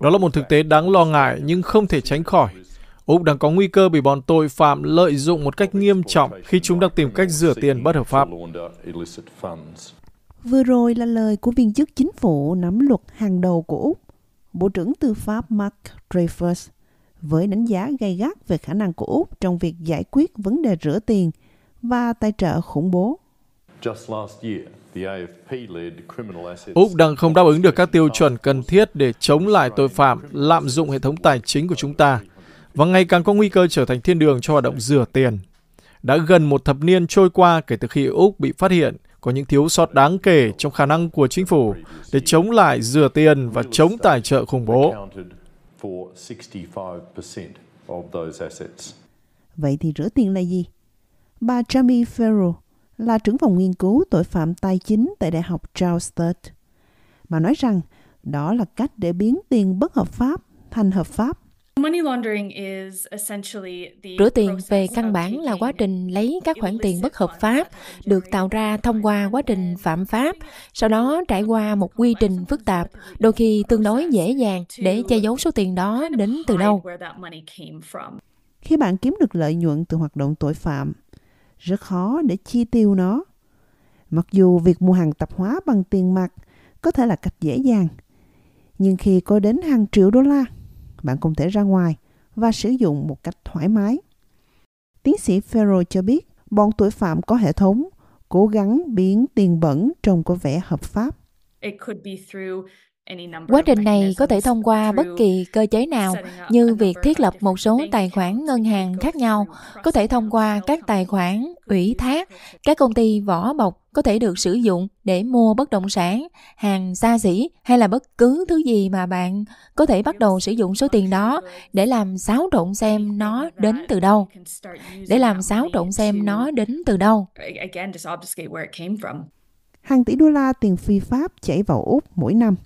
Đó là một thực tế đáng lo ngại nhưng không thể tránh khỏi. Úc đang có nguy cơ bị bọn tội phạm lợi dụng một cách nghiêm trọng khi chúng đang tìm cách rửa tiền bất hợp pháp. Vừa rồi là lời của viên chức chính phủ nắm luật hàng đầu của Úc, Bộ trưởng Tư pháp Mark Dreyfus, với đánh giá gay gắt về khả năng của Úc trong việc giải quyết vấn đề rửa tiền và tài trợ khủng bố. Úc đang không đáp ứng được các tiêu chuẩn cần thiết để chống lại tội phạm, lạm dụng hệ thống tài chính của chúng ta và ngày càng có nguy cơ trở thành thiên đường cho hoạt động rửa tiền. Đã gần một thập niên trôi qua kể từ khi Úc bị phát hiện có những thiếu sót đáng kể trong khả năng của chính phủ để chống lại rửa tiền và chống tài trợ khủng bố. Vậy thì rửa tiền là gì? Bà Jamie Farrell, là trưởng phòng nghiên cứu tội phạm tài chính tại Đại học Charles mà nói rằng đó là cách để biến tiền bất hợp pháp thành hợp pháp. Rửa tiền về căn bản là quá trình lấy các khoản tiền bất hợp pháp được tạo ra thông qua quá trình phạm pháp, sau đó trải qua một quy trình phức tạp, đôi khi tương đối dễ dàng để che giấu số tiền đó đến từ đâu. Khi bạn kiếm được lợi nhuận từ hoạt động tội phạm, rất khó để chi tiêu nó. Mặc dù việc mua hàng tạp hóa bằng tiền mặt có thể là cách dễ dàng, nhưng khi có đến hàng triệu đô la, bạn không thể ra ngoài và sử dụng một cách thoải mái. Tiến sĩ Ferro cho biết, bọn tội phạm có hệ thống cố gắng biến tiền bẩn trông có vẻ hợp pháp. It could be through Quá trình này có thể thông qua bất kỳ cơ chế nào như việc thiết lập một số tài khoản ngân hàng khác nhau, có thể thông qua các tài khoản ủy thác, các công ty vỏ bọc có thể được sử dụng để mua bất động sản, hàng xa xỉ hay là bất cứ thứ gì mà bạn có thể bắt đầu sử dụng số tiền đó để làm xáo trộn xem nó đến từ đâu. Để làm xáo trộn xem nó đến từ đâu. Hàng tỷ đô la tiền phi pháp chảy vào Úc mỗi năm –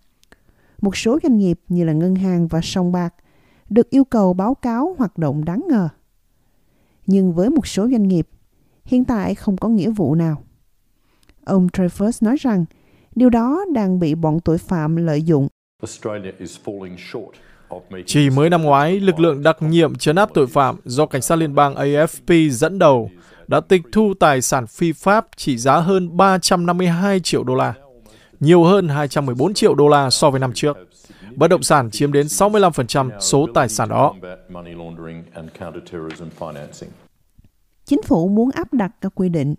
một số doanh nghiệp như là ngân hàng và sòng bạc được yêu cầu báo cáo hoạt động đáng ngờ. Nhưng với một số doanh nghiệp, hiện tại không có nghĩa vụ nào. Ông Travers nói rằng điều đó đang bị bọn tội phạm lợi dụng. Chỉ mới năm ngoái, lực lượng đặc nhiệm chấn áp tội phạm do cảnh sát liên bang AFP dẫn đầu đã tịch thu tài sản phi pháp trị giá hơn 352 triệu đô la nhiều hơn 214 triệu đô la so với năm trước. Bất động sản chiếm đến 65% số tài sản đó. Chính phủ muốn áp đặt các quy định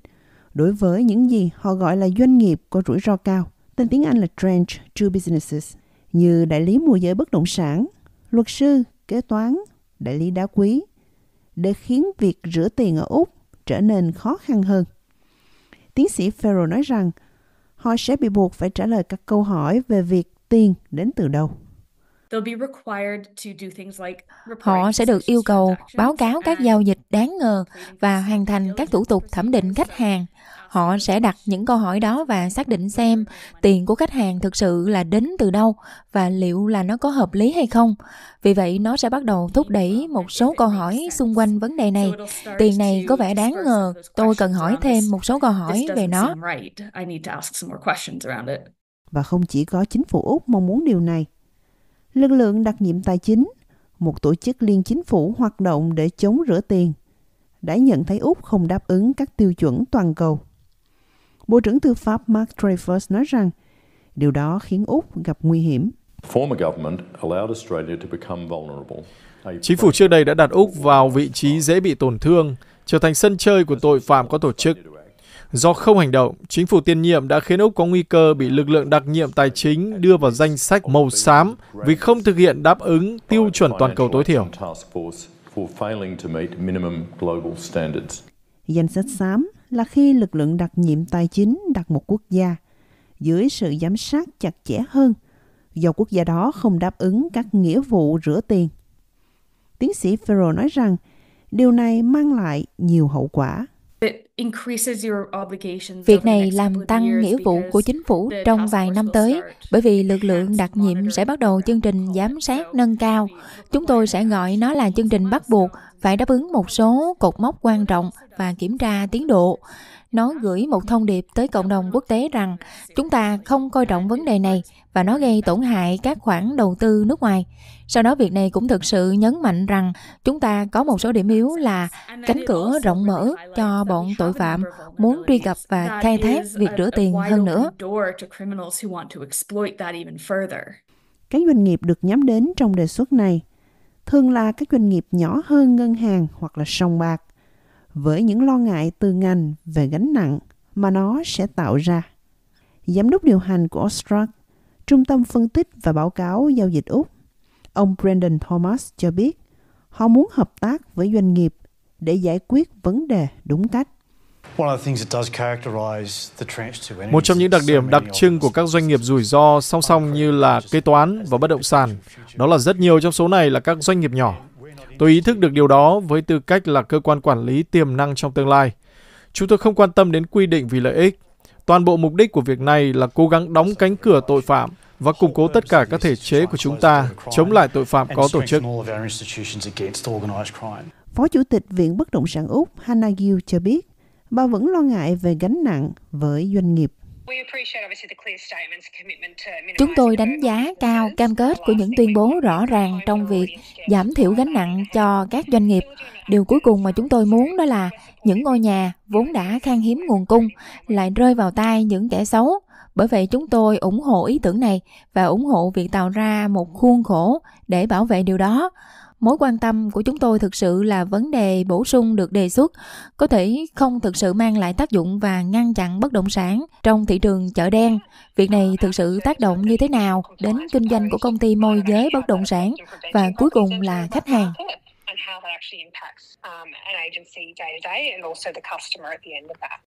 đối với những gì họ gọi là doanh nghiệp có rủi ro cao, tên tiếng Anh là Trench True Businesses, như đại lý môi giới bất động sản, luật sư, kế toán, đại lý đá quý, để khiến việc rửa tiền ở Úc trở nên khó khăn hơn. Tiến sĩ Farrell nói rằng họ sẽ bị buộc phải trả lời các câu hỏi về việc tiền đến từ đâu. Họ sẽ được yêu cầu báo cáo các giao dịch đáng ngờ và hoàn thành các thủ tục thẩm định khách hàng họ sẽ đặt những câu hỏi đó và xác định xem tiền của khách hàng thực sự là đến từ đâu và liệu là nó có hợp lý hay không vì vậy nó sẽ bắt đầu thúc đẩy một số câu hỏi xung quanh vấn đề này tiền này có vẻ đáng ngờ tôi cần hỏi thêm một số câu hỏi về nó và không chỉ có chính phủ úc mong muốn điều này lực lượng đặc nhiệm tài chính một tổ chức liên chính phủ hoạt động để chống rửa tiền đã nhận thấy Úc không đáp ứng các tiêu chuẩn toàn cầu. Bộ trưởng Tư pháp Mark Travers nói rằng điều đó khiến Úc gặp nguy hiểm. Chính phủ trước đây đã đặt Úc vào vị trí dễ bị tổn thương, trở thành sân chơi của tội phạm có tổ chức. Do không hành động, chính phủ tiền nhiệm đã khiến Úc có nguy cơ bị lực lượng đặc nhiệm tài chính đưa vào danh sách màu xám vì không thực hiện đáp ứng tiêu chuẩn toàn cầu tối thiểu. Danh sách xám là khi lực lượng đặc nhiệm tài chính đặt một quốc gia dưới sự giám sát chặt chẽ hơn do quốc gia đó không đáp ứng các nghĩa vụ rửa tiền. Tiến sĩ Ferro nói rằng điều này mang lại nhiều hậu quả. It Việc này làm tăng nghĩa vụ của chính phủ trong vài năm tới bởi vì lực lượng đặc nhiệm sẽ bắt đầu chương trình giám sát nâng cao. Chúng tôi sẽ gọi nó là chương trình bắt buộc phải đáp ứng một số cột mốc quan trọng và kiểm tra tiến độ. Nó gửi một thông điệp tới cộng đồng quốc tế rằng chúng ta không coi trọng vấn đề này và nó gây tổn hại các khoản đầu tư nước ngoài. Sau đó việc này cũng thực sự nhấn mạnh rằng chúng ta có một số điểm yếu là cánh cửa rộng mở cho bọn tội tội phạm muốn truy cập và khai thác việc rửa tiền hơn nữa. Các doanh nghiệp được nhắm đến trong đề xuất này thường là các doanh nghiệp nhỏ hơn ngân hàng hoặc là sòng bạc với những lo ngại từ ngành về gánh nặng mà nó sẽ tạo ra. Giám đốc điều hành của Ostrak, Trung tâm Phân tích và Báo cáo Giao dịch Úc, ông Brandon Thomas cho biết họ muốn hợp tác với doanh nghiệp để giải quyết vấn đề đúng cách. Một trong những đặc điểm đặc trưng của các doanh nghiệp rủi ro song song như là kế toán và bất động sản, đó là rất nhiều trong số này là các doanh nghiệp nhỏ. Tôi ý thức được điều đó với tư cách là cơ quan quản lý tiềm năng trong tương lai. Chúng tôi không quan tâm đến quy định vì lợi ích. Toàn bộ mục đích của việc này là cố gắng đóng cánh cửa tội phạm và củng cố tất cả các thể chế của chúng ta chống lại tội phạm có tổ chức. Phó Chủ tịch Viện Bất động sản Úc Hannah Gill cho biết, bà vẫn lo ngại về gánh nặng với doanh nghiệp. Chúng tôi đánh giá cao cam kết của những tuyên bố rõ ràng trong việc giảm thiểu gánh nặng cho các doanh nghiệp. Điều cuối cùng mà chúng tôi muốn đó là những ngôi nhà vốn đã khan hiếm nguồn cung lại rơi vào tay những kẻ xấu. Bởi vậy chúng tôi ủng hộ ý tưởng này và ủng hộ việc tạo ra một khuôn khổ để bảo vệ điều đó mối quan tâm của chúng tôi thực sự là vấn đề bổ sung được đề xuất có thể không thực sự mang lại tác dụng và ngăn chặn bất động sản trong thị trường chợ đen việc này thực sự tác động như thế nào đến kinh doanh của công ty môi giới bất động sản và cuối cùng là khách hàng and how that actually impacts um, an agency day to day and also the customer at the end of that.